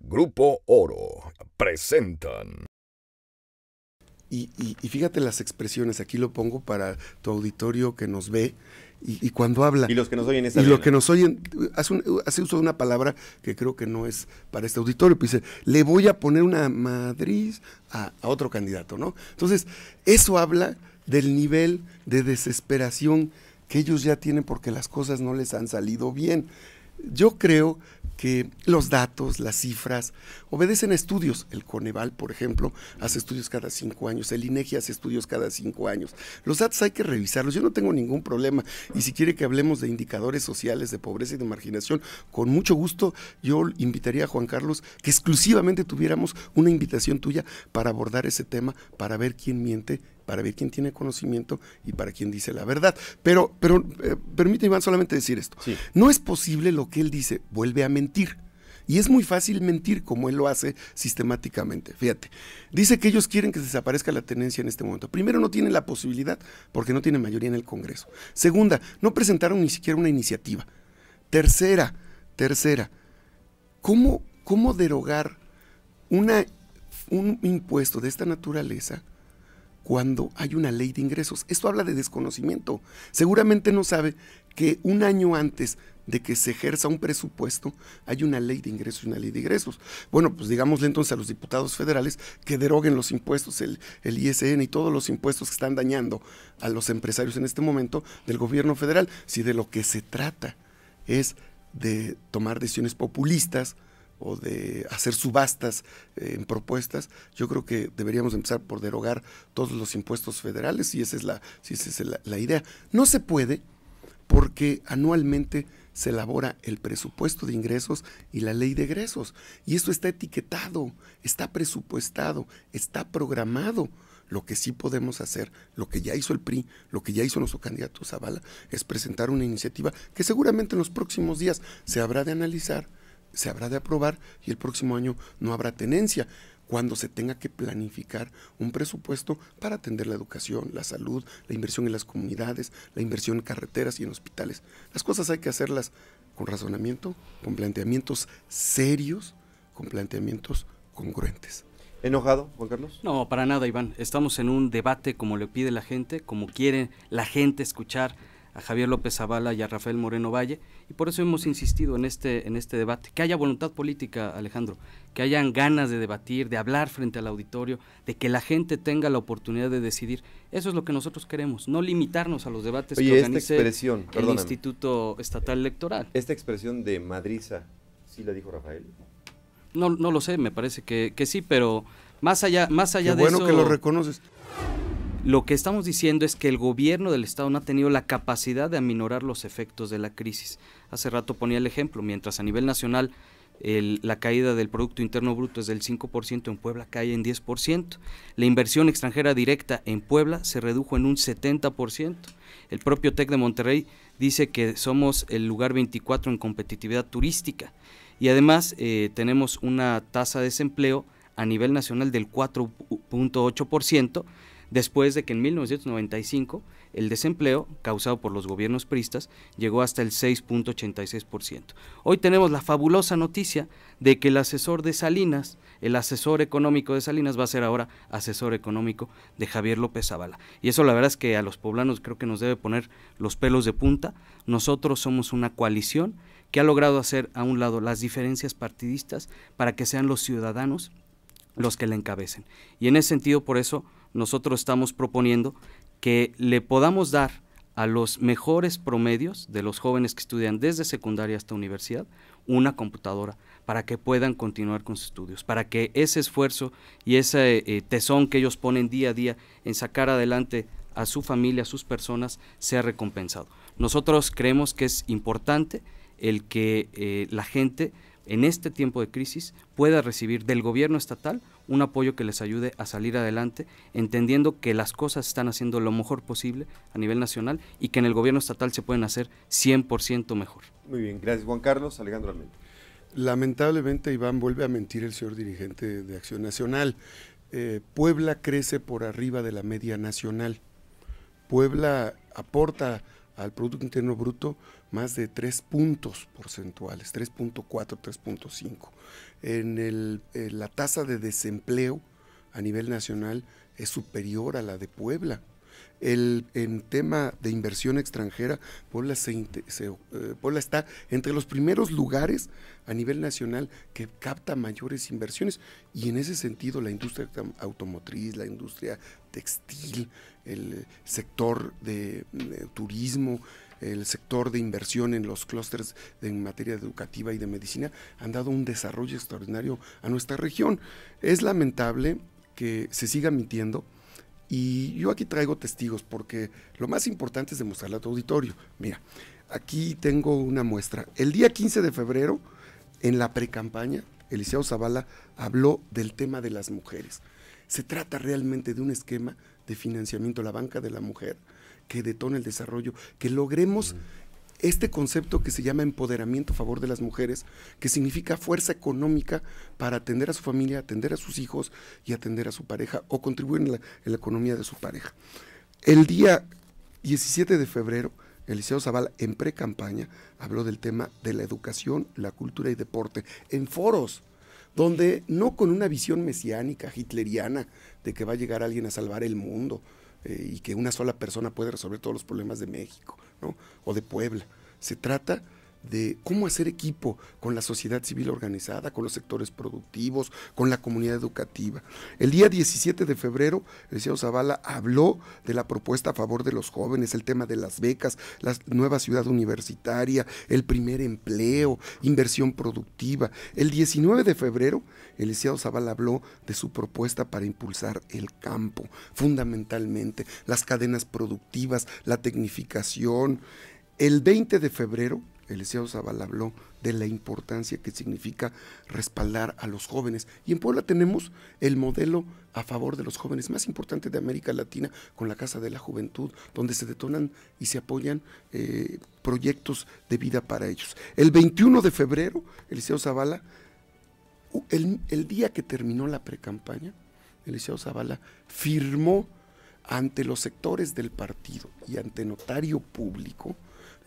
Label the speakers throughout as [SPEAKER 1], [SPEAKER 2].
[SPEAKER 1] Grupo Oro presentan. Y, fíjate las expresiones, aquí lo pongo para tu auditorio que nos ve y, cuando habla. Y los que nos oyen Y los que nos oyen, hace, uso de una palabra que creo que no es para este auditorio, pues dice, le voy a poner una madriz a otro candidato, ¿no? Entonces, eso habla del nivel de desesperación que ellos ya tienen porque las cosas no les han salido bien. Yo creo que los datos, las cifras, obedecen a estudios. El Coneval, por ejemplo, hace estudios cada cinco años, el INEGI hace estudios cada cinco años. Los datos hay que revisarlos, yo no tengo ningún problema. Y si quiere que hablemos de indicadores sociales, de pobreza y de marginación, con mucho gusto yo invitaría a Juan Carlos que exclusivamente tuviéramos una invitación tuya para abordar ese tema, para ver quién miente para ver quién tiene conocimiento y para quién dice la verdad. Pero, pero eh, solamente decir esto. No es posible lo que él dice, vuelve a mentir. Y es muy fácil mentir como él lo hace sistemáticamente. Fíjate, dice que ellos quieren que desaparezca la tenencia en este momento. Primero, no tienen la posibilidad porque no tienen mayoría en el Congreso. Segunda, no presentaron ni siquiera una iniciativa. Tercera, tercera, ¿cómo, cómo derogar una, un impuesto de esta naturaleza? cuando hay una ley de ingresos. Esto habla de desconocimiento. Seguramente no sabe que un año antes de que se ejerza un presupuesto, hay una ley de ingresos y una ley de ingresos. Bueno, pues digámosle entonces a los diputados federales que deroguen los impuestos, el, el, ISN y todos los impuestos que están dañando a los empresarios en este momento del gobierno federal, si de lo que se trata es de tomar decisiones populistas, o de hacer subastas eh, en propuestas, yo creo que deberíamos empezar por derogar todos los impuestos federales y esa es la, si esa es la, la idea. No se puede porque anualmente se elabora el presupuesto de ingresos y la ley de egresos. Y esto está etiquetado, está presupuestado, está programado. Lo que sí podemos hacer, lo que ya hizo el PRI, lo que ya hizo nuestro candidato Zavala, es presentar una iniciativa que seguramente en los próximos días se habrá de analizar, se habrá de aprobar y el próximo año no habrá tenencia cuando se tenga que planificar un presupuesto para atender la educación, la salud, la inversión en las comunidades, la inversión en carreteras y en hospitales. Las cosas hay que hacerlas con razonamiento, con planteamientos serios, con planteamientos congruentes.
[SPEAKER 2] ¿Enojado, Juan Carlos? No, para nada, Iván. Estamos en un debate como le pide la gente, como quiere la gente escuchar a Javier López Zavala y a Rafael Moreno Valle, y por eso hemos insistido en este, en este debate, que haya voluntad política, Alejandro, que hayan ganas de debatir, de hablar frente al auditorio, de que la gente tenga la oportunidad de decidir. Eso es lo que nosotros queremos, no limitarnos a los debates que esta expresión, el Instituto Estatal Electoral. Esta expresión de madriza, ¿sí la dijo Rafael? No, no lo sé, me parece que, sí, pero más allá, más allá de eso... bueno que lo reconoces. Lo que estamos diciendo es que el gobierno del Estado no ha tenido la capacidad de aminorar los efectos de la crisis. Hace rato ponía el ejemplo, mientras a nivel nacional la caída del Producto Interno Bruto es del 5%, en Puebla cae en 10%. La inversión extranjera directa en Puebla se redujo en un 70%. El propio TEC de Monterrey dice que somos el lugar 24 en competitividad turística. Y además eh, tenemos una tasa de desempleo a nivel nacional del 4.8%, después de que en 1995 el desempleo causado por los gobiernos pristas llegó hasta el 6.86%. Hoy tenemos la fabulosa noticia de que el asesor de Salinas, el asesor económico de Salinas va a ser ahora asesor económico de Javier López Zavala. Y eso la verdad es que a los poblanos creo que nos debe poner los pelos de punta. Nosotros somos una coalición que ha logrado hacer a un lado las diferencias partidistas para que sean los ciudadanos los que la encabecen. Y en ese sentido, por eso nosotros estamos proponiendo que le podamos dar a los mejores promedios de los jóvenes que estudian desde secundaria hasta universidad una computadora para que puedan continuar con sus estudios, para que ese esfuerzo y ese eh, tesón que ellos ponen día a día en sacar adelante a su familia, a sus personas, sea recompensado. Nosotros creemos que es importante el que eh, la gente en este tiempo de crisis pueda recibir del gobierno estatal un apoyo que les ayude a salir adelante, entendiendo que las cosas están haciendo lo mejor posible a nivel nacional y que en el gobierno estatal se pueden hacer 100% mejor. Muy bien, gracias Juan Carlos.
[SPEAKER 1] Alejandro Armenta. Lamentablemente, Iván, vuelve a mentir el señor dirigente de Acción Nacional. Eh, Puebla crece por arriba de la media nacional. Puebla aporta al Producto Interno Bruto más de 3 puntos porcentuales, 3.4, 3.5. En, eh, la tasa de desempleo a nivel nacional es superior a la de Puebla, el, en tema de inversión extranjera, eh, Puebla, está entre los primeros lugares a nivel nacional que capta mayores inversiones y en ese sentido la industria automotriz, la industria textil, el sector de, de eh, turismo, el sector de inversión en los clústeres en materia educativa y de medicina han dado un desarrollo extraordinario a nuestra región. Es lamentable que se siga mintiendo y yo aquí traigo testigos porque lo más importante es demostrarle a tu auditorio. Mira, aquí tengo una muestra. El día 15 de febrero, en la precampaña, Eliseo Zavala habló del tema de las mujeres. Se trata realmente de un esquema de financiamiento, la banca de la mujer, que detona el desarrollo, que logremos este concepto que se llama empoderamiento a favor de las mujeres, que significa fuerza económica para atender a su familia, atender a sus hijos y atender a su pareja o contribuir en la, economía de su pareja. El día 17 de febrero, Eliseo Zavala en pre-campaña habló del tema de la educación, la cultura y deporte en foros donde no con una visión mesiánica, hitleriana, de que va a llegar alguien a salvar el mundo eh, y que una sola persona puede resolver todos los problemas de México, o de Puebla. Se trata de cómo hacer equipo con la sociedad civil organizada, con los sectores productivos, con la comunidad educativa. El día 17 de febrero, el Eliseo Zavala habló de la propuesta a favor de los jóvenes, el tema de las becas, la nueva ciudad universitaria, el primer empleo, inversión productiva. El 19 de febrero, Eliseo Zavala habló de su propuesta para impulsar el campo, fundamentalmente, las cadenas productivas, la tecnificación. El 20 de febrero, Eliseo Zavala habló de la importancia que significa respaldar a los jóvenes. Y en Puebla tenemos el modelo a favor de los jóvenes más importante de América Latina con la Casa de la Juventud, donde se detonan y se apoyan eh, proyectos de vida para ellos. El 21 de febrero, Eliseo Zavala, el, día que terminó la precampaña, Eliseo Zavala firmó ante los sectores del partido y ante notario público,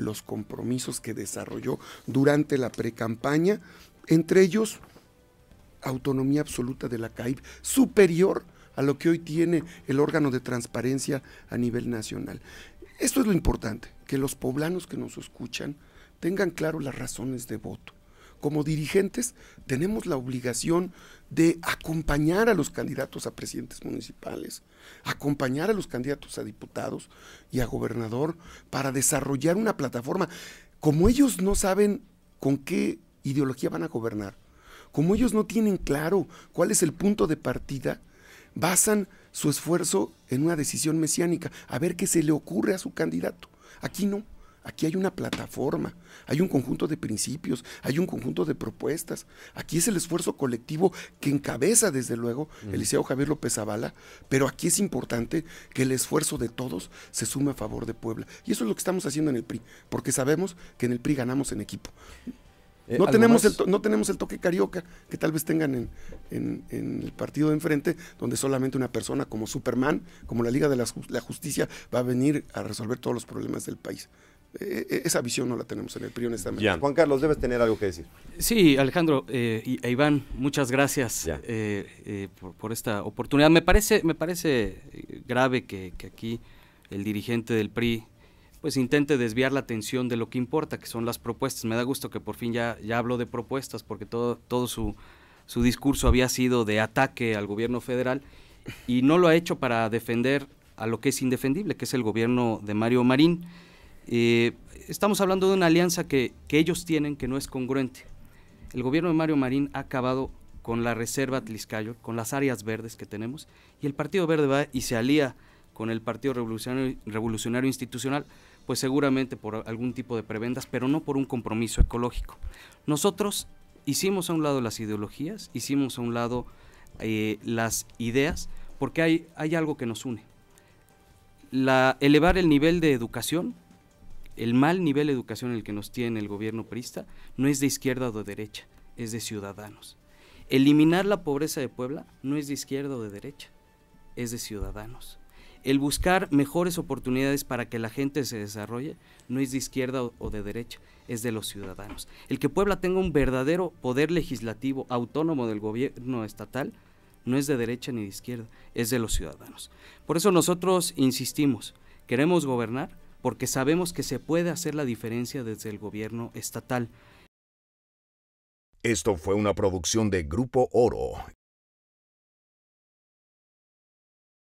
[SPEAKER 1] los compromisos que desarrolló durante la precampaña, entre ellos autonomía absoluta de la CAIB, superior a lo que hoy tiene el órgano de transparencia a nivel nacional. Esto es lo importante, que los poblanos que nos escuchan tengan claro las razones de voto como dirigentes tenemos la obligación de acompañar a los candidatos a presidentes municipales, acompañar a los candidatos a diputados y a gobernador para desarrollar una plataforma. Como ellos no saben con qué ideología van a gobernar, como ellos no tienen claro cuál es el punto de partida, basan su esfuerzo en una decisión mesiánica, a ver qué se le ocurre a su candidato. Aquí no. Aquí hay una plataforma, hay un conjunto de principios, hay un conjunto de propuestas. Aquí es el esfuerzo colectivo que encabeza, desde luego, el Eliseo Javier López Zavala, pero aquí es importante que el esfuerzo de todos se sume a favor de Puebla. Y eso es lo que estamos haciendo en el PRI, porque sabemos que en el PRI ganamos en equipo. Eh, no, tenemos el toque carioca que tal vez tengan en, en, el partido de enfrente, donde solamente una persona como Superman, como la Liga de la, Justicia, va a venir a resolver todos los problemas del país. E-, e-, esa visión no la tenemos en el PRI, honestamente. Juan Carlos, debes tener algo que decir.
[SPEAKER 2] Sí, Alejandro eh, y, e Iván, muchas gracias eh, eh, por, esta oportunidad. Me parece, me parece grave que, aquí el dirigente del PRI pues intente desviar la atención de lo que importa, que son las propuestas. Me da gusto que por fin ya, ya habló de propuestas, porque todo, todo su, su discurso había sido de ataque al gobierno federal y no lo ha hecho para defender a lo que es indefendible, que es el gobierno de Mario Marín. Eh, estamos hablando de una alianza que, que ellos tienen que no es congruente. El gobierno de Mario Marín ha acabado con la reserva Tliscayo, con las áreas verdes que tenemos, y el Partido Verde va y se alía con el Partido Revolucionario, Revolucionario Institucional, pues seguramente por algún tipo de prebendas, pero no por un compromiso ecológico. Nosotros hicimos a un lado las ideologías, hicimos a un lado eh, las ideas, porque hay, hay algo que nos une. La, elevar el nivel de educación el mal nivel de educación en el que nos tiene el gobierno perista no es de izquierda o de derecha, es de ciudadanos. Eliminar la pobreza de Puebla no es de izquierda o de derecha, es de ciudadanos. El buscar mejores oportunidades para que la gente se desarrolle no es de izquierda o de derecha, es de los ciudadanos. El que Puebla tenga un verdadero poder legislativo autónomo del gobierno estatal no es de derecha ni de izquierda, es de los ciudadanos. Por eso nosotros insistimos, queremos gobernar, porque sabemos que se puede hacer la diferencia desde el gobierno estatal. Esto fue una producción de Grupo Oro